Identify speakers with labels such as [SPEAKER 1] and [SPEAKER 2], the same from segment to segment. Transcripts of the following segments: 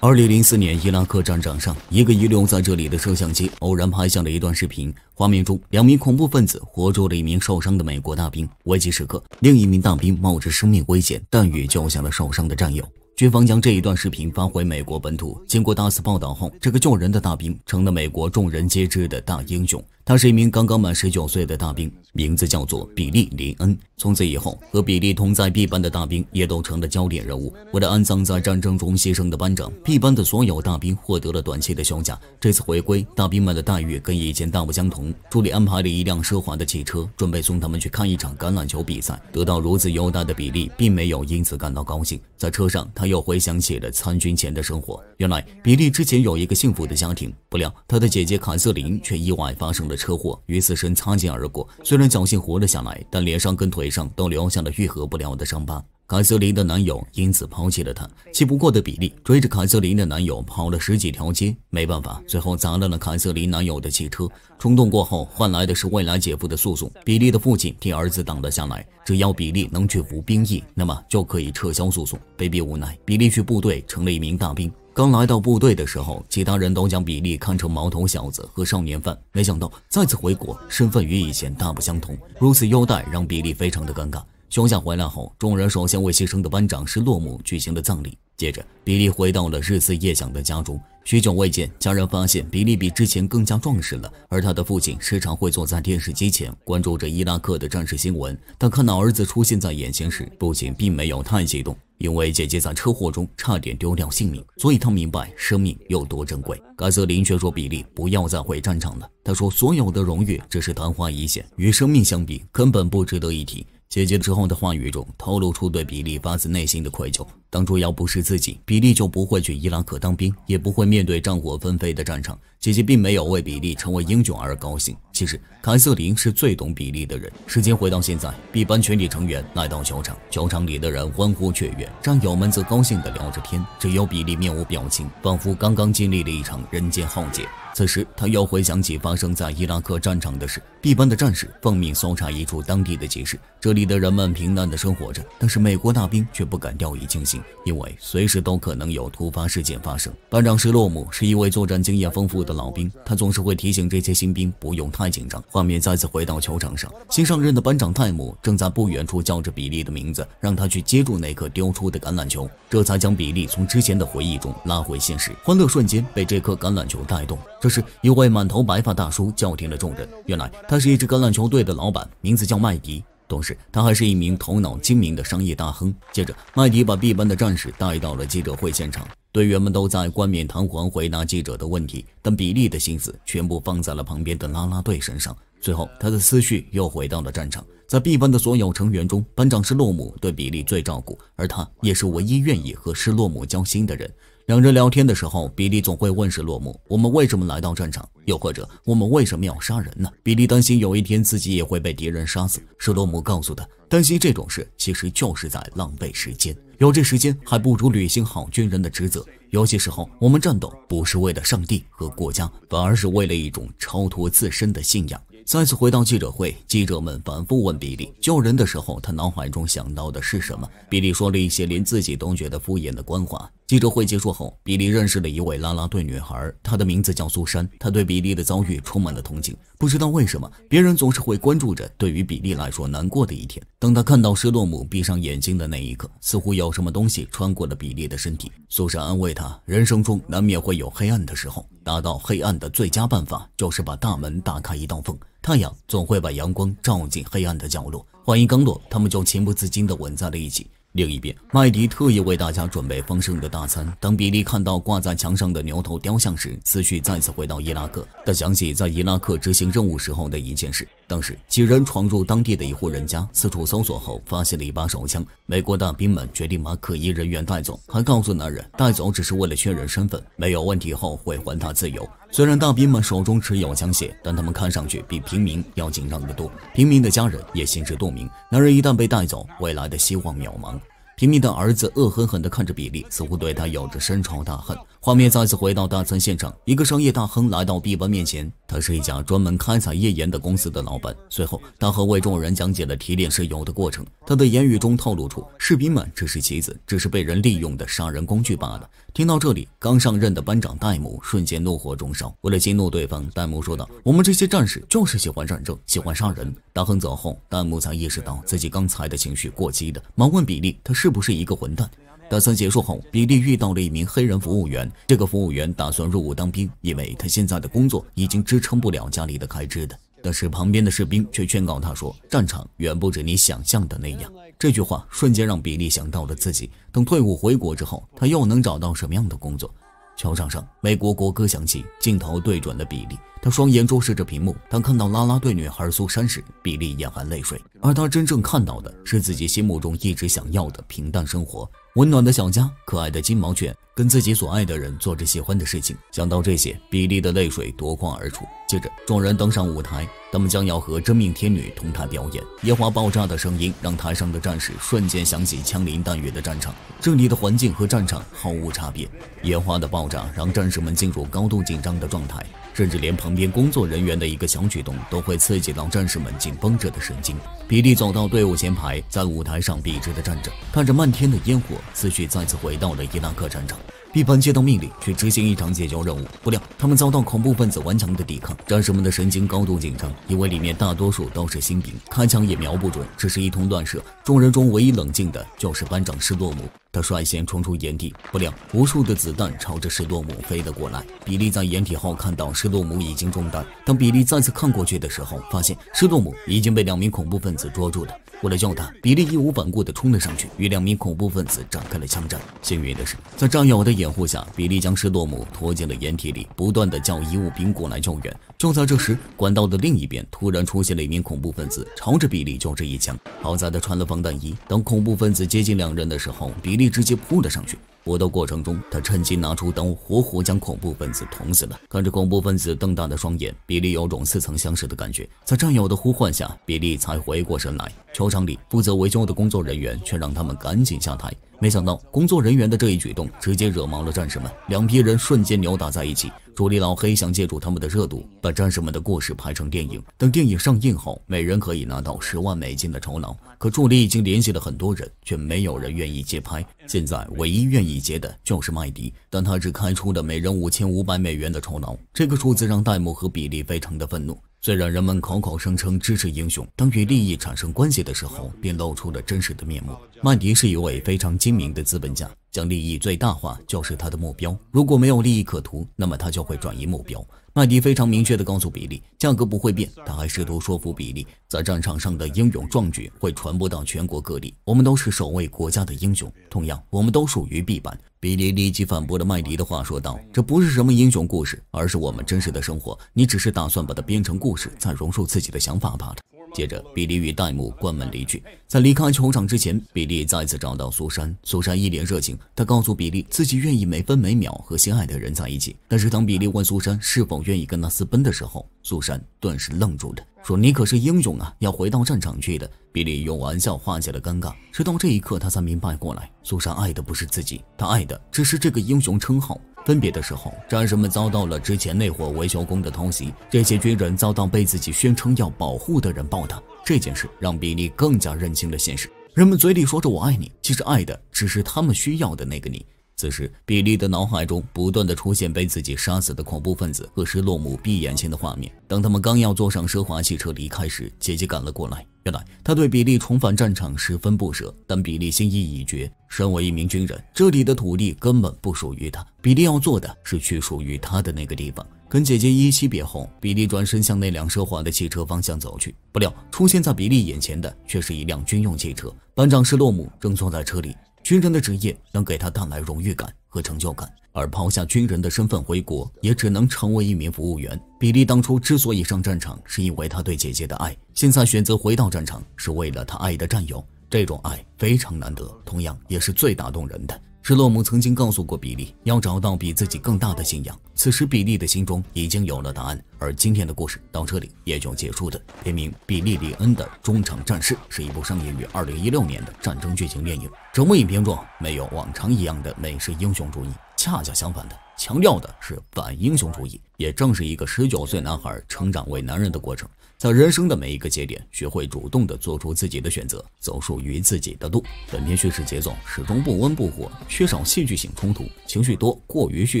[SPEAKER 1] 二零零四年，伊拉克战场上，一个遗留在这里的摄像机偶然拍下了一段视频。画面中，两名恐怖分子活捉了一名受伤的美国大兵。危急时刻，另一名大兵冒着生命危险，弹雨救下了受伤的战友。军方将这一段视频发回美国本土，经过大肆报道后，这个救人的大兵成了美国众人皆知的大英雄。他是一名刚刚满十九岁的大兵。名字叫做比利·林恩。从此以后，和比利同在 B 班的大兵也都成了焦点人物。为了安葬在战争中牺牲的班长，B 班的所有大兵获得了短期的休假。这次回归，大兵们的待遇跟以前大不相同。助理安排了一辆奢华的汽车，准备送他们去看一场橄榄球比赛。得到如此优待的比利，并没有因此感到高兴。在车上，他又回想起了参军前的生活。原来，比利之前有一个幸福的家庭，不料他的姐姐凯瑟琳却意外发生了车祸，与死神擦肩而过。虽虽然侥幸活了下来，但脸上跟腿上都留下了愈合不了的伤疤。凯瑟琳的男友因此抛弃了她，气不过的比利追着凯瑟琳的男友跑了十几条街，没办法，最后砸烂了凯瑟琳男友的汽车。冲动过后，换来的是未来姐夫的诉讼。比利的父亲替儿子挡了下来，只要比利能去服兵役，那么就可以撤销诉讼。被逼无奈，比利去部队成了一名大兵。刚来到部队的时候，其他人都将比利看成毛头小子和少年犯。没想到再次回国，身份与以前大不相同。如此优待让比利非常的尴尬。休假回来后，众人首先为牺牲的班长施洛姆举行了葬礼。接着，比利回到了日思夜想的家中。许久未见，家人发现比利比之前更加壮实了。而他的父亲时常会坐在电视机前关注着伊拉克的战事新闻。但看到儿子出现在眼前时，父亲并没有太激动。因为姐姐在车祸中差点丢掉性命，所以他明白生命有多珍贵。凯瑟琳却说：“比利，不要再回战场了。”他说：“所有的荣誉只是昙花一现，与生命相比，根本不值得一提。”姐姐之后的话语中透露出对比利发自内心的愧疚。当初要不是自己，比利就不会去伊拉克当兵，也不会面对战火纷飞的战场。姐姐并没有为比利成为英雄而高兴。其实，凯瑟琳是最懂比利的人。时间回到现在，B 班全体成员来到球场，球场里的人欢呼雀跃，战友们则高兴地聊着天，只有比利面无表情，仿佛刚刚经历了一场人间浩劫。此时，他又回想起发生在伊拉克战场的事：B 班的战士奉命搜查一处当地的集市，这里的人们平淡地生活着，但是美国大兵却不敢掉以轻心。因为随时都可能有突发事件发生。班长施洛姆是一位作战经验丰富的老兵，他总是会提醒这些新兵不用太紧张。画面再次回到球场上，新上任的班长泰姆正在不远处叫着比利的名字，让他去接住那颗丢出的橄榄球，这才将比利从之前的回忆中拉回现实。欢乐瞬间被这颗橄榄球带动。这时，一位满头白发大叔叫停了众人。原来，他是一支橄榄球队的老板，名字叫麦迪。同时，他还是一名头脑精明的商业大亨。接着，麦迪把 B 班的战士带到了记者会现场，队员们都在冠冕堂皇回答记者的问题，但比利的心思全部放在了旁边的啦啦队身上。最后，他的思绪又回到了战场，在 B 班的所有成员中，班长是洛姆，对比利最照顾，而他也是唯一愿意和施洛姆交心的人。两人聊天的时候，比利总会问史洛姆：“我们为什么来到战场？又或者我们为什么要杀人呢？”比利担心有一天自己也会被敌人杀死。是洛姆告诉他：“担心这种事，其实就是在浪费时间。有这时间，还不如履行好军人的职责。有些时候，我们战斗不是为了上帝和国家，反而是为了一种超脱自身的信仰。”再次回到记者会，记者们反复问比利：“救人的时候，他脑海中想到的是什么？”比利说了一些连自己都觉得敷衍的官话。记者会结束后，比利认识了一位啦啦队女孩，她的名字叫苏珊。她对比利的遭遇充满了同情。不知道为什么，别人总是会关注着对于比利来说难过的一天。当他看到施洛姆闭上眼睛的那一刻，似乎有什么东西穿过了比利的身体。苏珊安慰他：“人生中难免会有黑暗的时候，达到黑暗的最佳办法就是把大门打开一道缝，太阳总会把阳光照进黑暗的角落。”话音刚落，他们就情不自禁地吻在了一起。另一边，麦迪特意为大家准备丰盛的大餐。当比利看到挂在墙上的牛头雕像时，思绪再次回到伊拉克。他想起在伊拉克执行任务时候的一件事：当时几人闯入当地的一户人家，四处搜索后发现了一把手枪。美国大兵们决定把可疑人员带走，还告诉男人带走只是为了确认身份，没有问题后会还他自由。虽然大兵们手中持有枪械，但他们看上去比平民要紧张得多。平民的家人也心知肚明，男人一旦被带走，未来的希望渺茫。平民的儿子恶狠狠地看着比利，似乎对他有着深仇大恨。画面再次回到大餐现场，一个商业大亨来到毕班面前。他是一家专门开采页岩的公司的老板。随后，他和为众人讲解了提炼石油的过程。他的言语中透露出，士兵们只是棋子，只是被人利用的杀人工具罢了。听到这里，刚上任的班长戴姆瞬间怒火中烧。为了激怒对方，戴姆说道：“我们这些战士就是喜欢战争，喜欢杀人。”大亨走后，戴姆才意识到自己刚才的情绪过激的，忙问比利：“他是不是一个混蛋？”大三结束后，比利遇到了一名黑人服务员。这个服务员打算入伍当兵，因为他现在的工作已经支撑不了家里的开支的。但是旁边的士兵却劝告他说：“战场远不止你想象的那样。”这句话瞬间让比利想到了自己。等退伍回国之后，他又能找到什么样的工作？球场上，美国国歌响起，镜头对准了比利。他双眼注视着屏幕，当看到拉拉队女孩苏珊时，比利眼含泪水。而他真正看到的是自己心目中一直想要的平淡生活。温暖的小家，可爱的金毛犬。跟自己所爱的人做着喜欢的事情，想到这些，比利的泪水夺眶而出。接着，众人登上舞台，他们将要和真命天女同台表演。烟花爆炸的声音让台上的战士瞬间想起枪林弹雨的战场，这里的环境和战场毫无差别。烟花的爆炸让战士们进入高度紧张的状态，甚至连旁边工作人员的一个小举动都会刺激到战士们紧绷着的神经。比利走到队伍前排，在舞台上笔直地站着，看着漫天的烟火，思绪再次回到了伊拉克战场。一班接到命令去执行一场解救任务，不料他们遭到恐怖分子顽强的抵抗。战士们的神经高度紧张，因为里面大多数都是新兵，开枪也瞄不准，只是一通乱射。众人中唯一冷静的就是班长施洛姆。他率先冲出掩体，不料无数的子弹朝着施洛姆飞了过来。比利在掩体后看到施洛姆已经中弹。当比利再次看过去的时候，发现施洛姆已经被两名恐怖分子捉住了。为了救他，比利义无反顾地冲了上去，与两名恐怖分子展开了枪战。幸运的是，在战友的掩护下，比利将施洛姆拖进了掩体里，不断地叫医务兵过来救援。就在这时，管道的另一边突然出现了一名恐怖分子，朝着比利就是一枪。好在他穿了防弹衣。等恐怖分子接近两人的时候，比力直接扑了上去。搏斗过程中，他趁机拿出刀，活活将恐怖分子捅死了。看着恐怖分子瞪大的双眼，比利有种似曾相识的感觉。在战友的呼唤下，比利才回过神来。球场里负责维修的工作人员却让他们赶紧下台。没想到工作人员的这一举动直接惹毛了战士们，两批人瞬间扭打在一起。助理老黑想借助他们的热度，把战士们的故事拍成电影。等电影上映后，每人可以拿到十万美金的酬劳。可助理已经联系了很多人，却没有人愿意接拍。现在唯一愿意。已结的就是麦迪，但他只开出了每人五千五百美元的酬劳，这个数字让戴姆和比利非常的愤怒。虽然人们口口声称支持英雄，当与利益产生关系的时候，便露出了真实的面目。麦迪是一位非常精明的资本家，将利益最大化就是他的目标。如果没有利益可图，那么他就会转移目标。麦迪非常明确地告诉比利，价格不会变。他还试图说服比利，在战场上的英勇壮举会传播到全国各地。我们都是守卫国家的英雄，同样，我们都属于 B 班。比利立即反驳了麦迪的话，说道：“这不是什么英雄故事，而是我们真实的生活。你只是打算把它编成故事，再融入自己的想法罢了。”接着，比利与戴姆关门离去。在离开球场之前，比利再次找到苏珊，苏珊一脸热情，她告诉比利自己愿意每分每秒和心爱的人在一起。但是当比利问苏珊是否愿意跟他私奔的时候，苏珊顿时愣住了。说你可是英雄啊，要回到战场去的。比利用玩笑化解了尴尬，直到这一刻，他才明白过来，苏珊爱的不是自己，他爱的只是这个英雄称号。分别的时候，战士们遭到了之前那伙维修工的偷袭，这些军人遭到被自己宣称要保护的人暴打。这件事让比利更加认清了现实：人们嘴里说着我爱你，其实爱的只是他们需要的那个你。此时，比利的脑海中不断的出现被自己杀死的恐怖分子和施洛姆闭眼前的画面。当他们刚要坐上奢华汽车离开时，姐姐赶了过来。原来，他对比利重返战场十分不舍，但比利心意已决。身为一名军人，这里的土地根本不属于他。比利要做的是去属于他的那个地方。跟姐姐依依惜别后，比利转身向那辆奢华的汽车方向走去。不料，出现在比利眼前的却是一辆军用汽车，班长施洛姆正坐在车里。军人的职业能给他带来荣誉感和成就感，而抛下军人的身份回国，也只能成为一名服务员。比利当初之所以上战场，是因为他对姐姐的爱；现在选择回到战场，是为了他爱的战友。这种爱非常难得，同样也是最打动人的。施洛姆曾经告诉过比利，要找到比自己更大的信仰。此时，比利的心中已经有了答案。而今天的故事到这里也就结束了。片名《比利·里恩的中场战士》是一部上映于2016年的战争剧情电影。整部影片中没有往常一样的美式英雄主义，恰恰相反的，强调的是反英雄主义。也正是一个19岁男孩成长为男人的过程。在人生的每一个节点，学会主动地做出自己的选择，走属于自己的路。本片叙事节奏始终不温不火，缺少戏剧性冲突，情绪多过于叙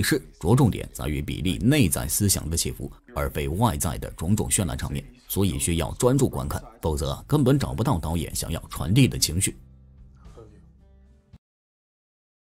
[SPEAKER 1] 事，着重点在于比利内在思想的起伏，而非外在的种种绚烂场面。所以需要专注观看，否则根本找不到导演想要传递的情绪。